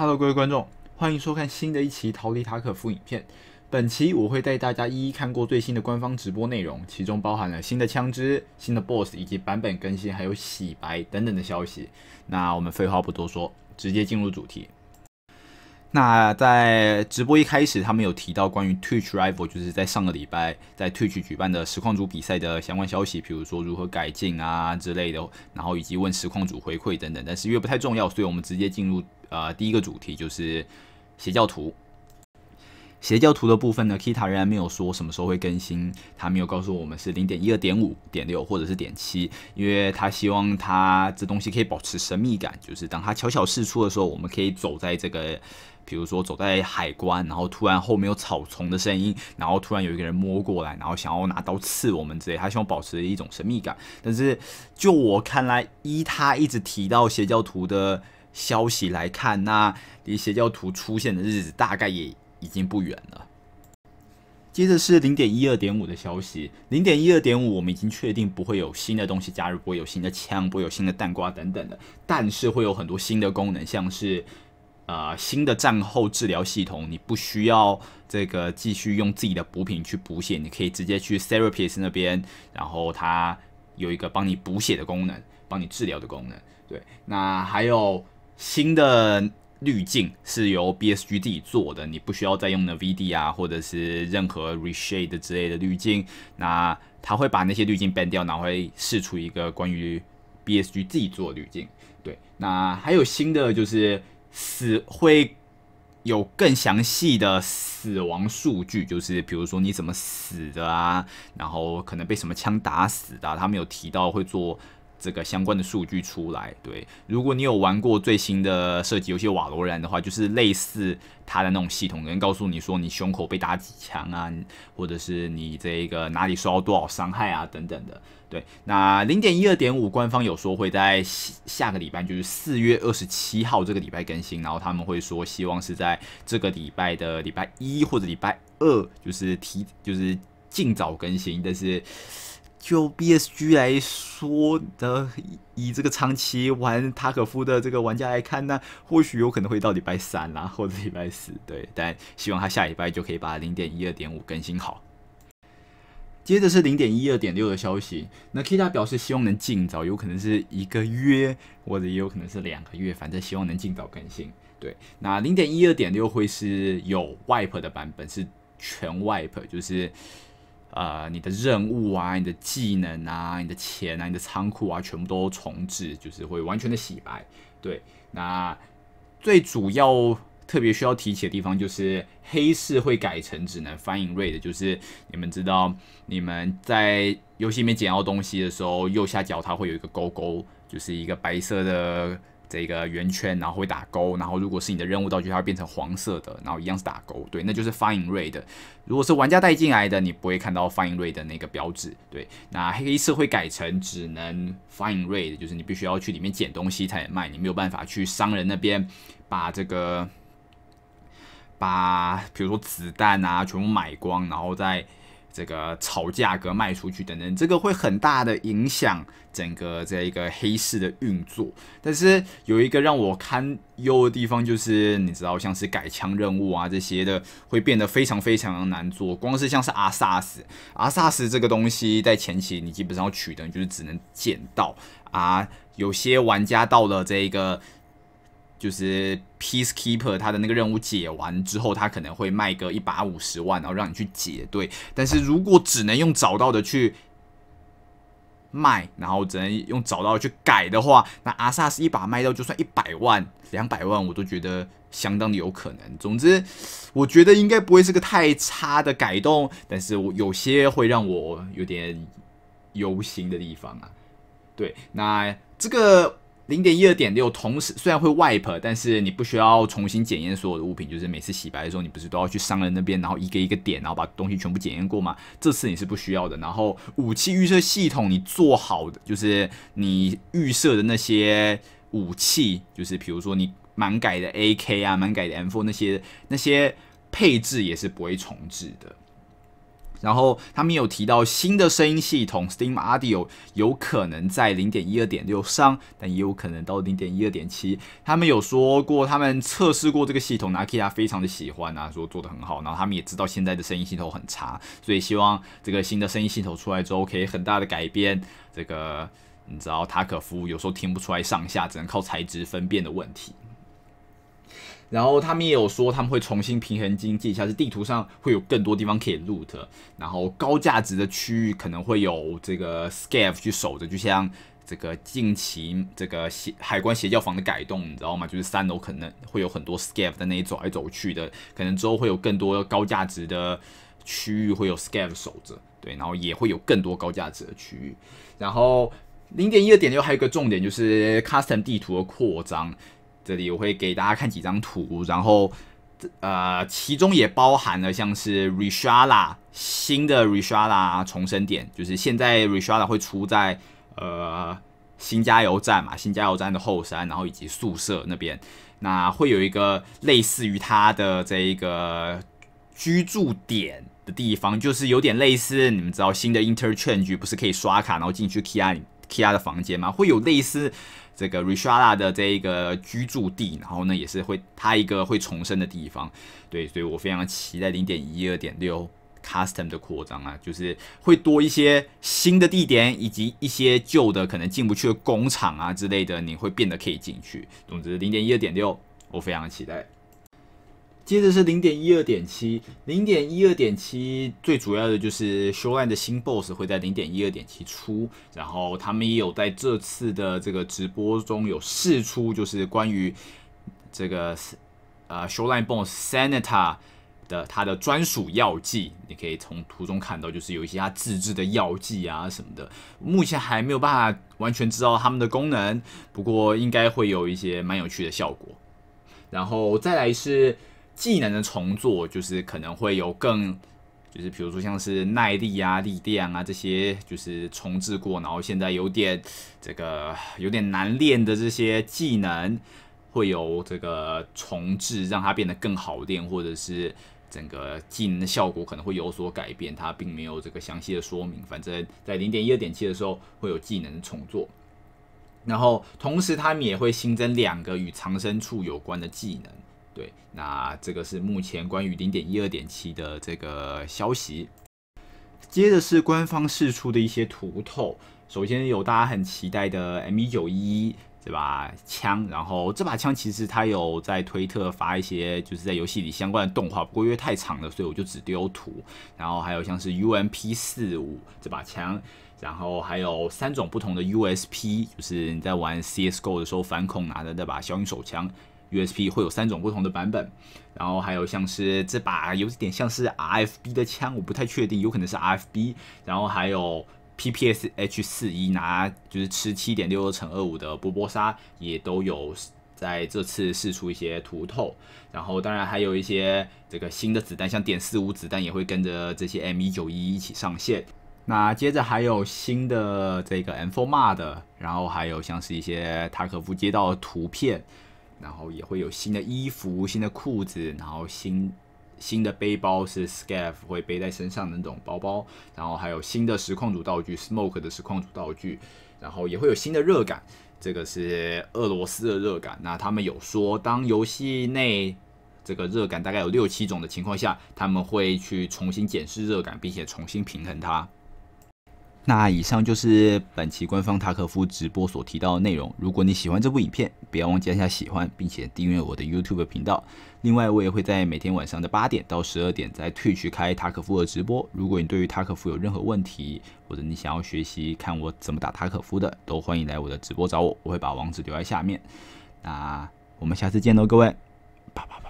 Hello，各位观众，欢迎收看新的一期《逃离塔可夫》影片。本期我会带大家一一看过最新的官方直播内容，其中包含了新的枪支、新的 BOSS 以及版本更新，还有洗白等等的消息。那我们废话不多说，直接进入主题。那在直播一开始，他们有提到关于 Twitch Rival，就是在上个礼拜在 Twitch 举办的实况组比赛的相关消息，比如说如何改进啊之类的，然后以及问实况组回馈等等。但是因为不太重要，所以我们直接进入呃第一个主题，就是邪教徒。邪教徒的部分呢，Kita 仍然没有说什么时候会更新，他没有告诉我们是零点一二点五点六或者是点七，因为他希望他这东西可以保持神秘感，就是当他悄悄试出的时候，我们可以走在这个，比如说走在海关，然后突然后面有草丛的声音，然后突然有一个人摸过来，然后想要拿刀刺我们之类，他希望保持一种神秘感。但是就我看来，依他一直提到邪教徒的消息来看，那离邪教徒出现的日子大概也。已经不远了。接着是零点一二点五的消息，零点一二点五，我们已经确定不会有新的东西加入，不会有新的枪，不会有新的弹挂等等的，但是会有很多新的功能，像是呃新的战后治疗系统，你不需要这个继续用自己的补品去补血，你可以直接去 therapist 那边，然后他有一个帮你补血的功能，帮你治疗的功能。对，那还有新的。滤镜是由 BSG 自己做的，你不需要再用 n VD 啊，或者是任何 reshade 之类的滤镜。那他会把那些滤镜 ban 掉，然后会试出一个关于 BSG 自己做滤镜。对，那还有新的，就是死会有更详细的死亡数据，就是比如说你怎么死的啊，然后可能被什么枪打死的，他们有提到会做。这个相关的数据出来，对，如果你有玩过最新的射击游戏《瓦罗兰》的话，就是类似它的那种系统，能告诉你说你胸口被打几枪啊，或者是你这个哪里受到多少伤害啊等等的。对，那零点一二点五官方有说会在下个礼拜，就是四月二十七号这个礼拜更新，然后他们会说希望是在这个礼拜的礼拜一或者礼拜二，就是提就是尽早更新，但是。就 BSG 来说的，以这个长期玩塔可夫的这个玩家来看那或许有可能会到礼拜三啦，或者礼拜四。对，但希望他下礼拜就可以把零点一二点五更新好。接着是零点一二点六的消息，那 Kita 表示希望能尽早，有可能是一个月，或者也有可能是两个月，反正希望能尽早更新。对，那零点一二点六会是有 wipe 的版本，是全 wipe，就是。呃，你的任务啊，你的技能啊，你的钱啊，你的仓库啊，全部都重置，就是会完全的洗白。对，那最主要特别需要提起的地方就是黑市会改成只能翻影瑞的，就是你们知道，你们在游戏里面捡到东西的时候，右下角它会有一个勾勾，就是一个白色的。这个圆圈，然后会打勾，然后如果是你的任务道具，它会变成黄色的，然后一样是打勾，对，那就是 f i n e raid。如果是玩家带进来的，你不会看到 f i n e raid 的那个标志，对。那黑色会改成只能 f i n e raid，就是你必须要去里面捡东西才能卖，你没有办法去商人那边把这个，把比如说子弹啊全部买光，然后再。这个炒价格卖出去等等，这个会很大的影响整个这一个黑市的运作。但是有一个让我堪忧的地方，就是你知道，像是改枪任务啊这些的，会变得非常非常难做。光是像是阿萨斯，阿萨斯这个东西在前期你基本上要取的，就是只能捡到啊。有些玩家到了这一个。就是 peacekeeper 他的那个任务解完之后，他可能会卖个一百五十万，然后让你去解对。但是如果只能用找到的去卖，然后只能用找到去改的话，那阿萨是一把卖到就算一百万、两百万，我都觉得相当的有可能。总之，我觉得应该不会是个太差的改动，但是我有些会让我有点忧心的地方啊。对，那这个。零点一二点六，同时虽然会 wipe，但是你不需要重新检验所有的物品，就是每次洗白的时候，你不是都要去商人那边，然后一个一个点，然后把东西全部检验过吗？这次你是不需要的。然后武器预设系统你做好的，就是你预设的那些武器，就是比如说你满改的 AK 啊，满改的 M4 那些那些配置也是不会重置的。然后他们有提到新的声音系统 Steam Audio 有可能在0.12.6上，但也有可能到0.12.7。他们有说过，他们测试过这个系统，n a k i a 非常的喜欢啊，说做的很好。然后他们也知道现在的声音系统很差，所以希望这个新的声音系统出来之后，可以很大的改变这个你知道塔可夫有时候听不出来上下，只能靠材质分辨的问题。然后他们也有说，他们会重新平衡经济，像是地图上会有更多地方可以 loot，然后高价值的区域可能会有这个 scave 去守着，就像这个近期这个海关协教房的改动，你知道吗？就是三楼可能会有很多 scave 在那里走来走去的，可能之后会有更多高价值的区域会有 scave 守着，对，然后也会有更多高价值的区域。然后零点一的点六还有一个重点就是 custom 地图的扩张。这里我会给大家看几张图，然后呃，其中也包含了像是 Rishala 新的 Rishala 重生点，就是现在 Rishala 会出在呃新加油站嘛，新加油站的后山，然后以及宿舍那边，那会有一个类似于它的这一个居住点的地方，就是有点类似你们知道新的 Interchange 不是可以刷卡然后进去 k in。K.R. 的房间嘛，会有类似这个 Rishala 的这一个居住地，然后呢，也是会他一个会重生的地方。对，所以我非常期待零点一二点六 Custom 的扩张啊，就是会多一些新的地点，以及一些旧的可能进不去的工厂啊之类的，你会变得可以进去。总之，零点一二点六，我非常期待。接着是零点一二点七，零点一二点七最主要的就是 s h o l i n e 的新 boss 会在零点一二点七出，然后他们也有在这次的这个直播中有试出，就是关于这个呃 s h o l i n e boss s e n a t a 的它的专属药剂，你可以从图中看到，就是有一些他自制的药剂啊什么的，目前还没有办法完全知道他们的功能，不过应该会有一些蛮有趣的效果。然后再来是。技能的重做就是可能会有更，就是比如说像是耐力啊、力量啊这些，就是重置过，然后现在有点这个有点难练的这些技能会有这个重置，让它变得更好练，或者是整个技能的效果可能会有所改变。它并没有这个详细的说明，反正，在零点一二点七的时候会有技能重做，然后同时他们也会新增两个与藏身处有关的技能。对，那这个是目前关于零点一二点七的这个消息。接着是官方释出的一些图透，首先有大家很期待的 M 一九一这把枪，然后这把枪其实它有在推特发一些，就是在游戏里相关的动画，不过因为太长了，所以我就只丢图。然后还有像是 UMP 四五这把枪，然后还有三种不同的 USP，就是你在玩 CSGO 的时候反恐拿的那把小手枪。U.S.P 会有三种不同的版本，然后还有像是这把有点像是 R.F.B 的枪，我不太确定，有可能是 R.F.B。然后还有 P.P.S.H 四一拿就是吃七点六二乘二五的波波沙也都有在这次试出一些图透，然后当然还有一些这个新的子弹，像点四五子弹也会跟着这些 M 一九一一起上线。那接着还有新的这个 M.F.O.M.A 的，然后还有像是一些塔可夫街道图片。然后也会有新的衣服、新的裤子，然后新新的背包是 scarf，会背在身上的那种包包。然后还有新的实况组道具，smoke 的实况组道具。然后也会有新的热感，这个是俄罗斯的热感。那他们有说，当游戏内这个热感大概有六七种的情况下，他们会去重新检视热感，并且重新平衡它。那以上就是本期官方塔可夫直播所提到的内容。如果你喜欢这部影片，不要忘记按下喜欢，并且订阅我的 YouTube 频道。另外，我也会在每天晚上的八点到十二点在退去开塔可夫的直播。如果你对于塔可夫有任何问题，或者你想要学习看我怎么打塔可夫的，都欢迎来我的直播找我。我会把网址留在下面。那我们下次见喽，各位！啪啪啪。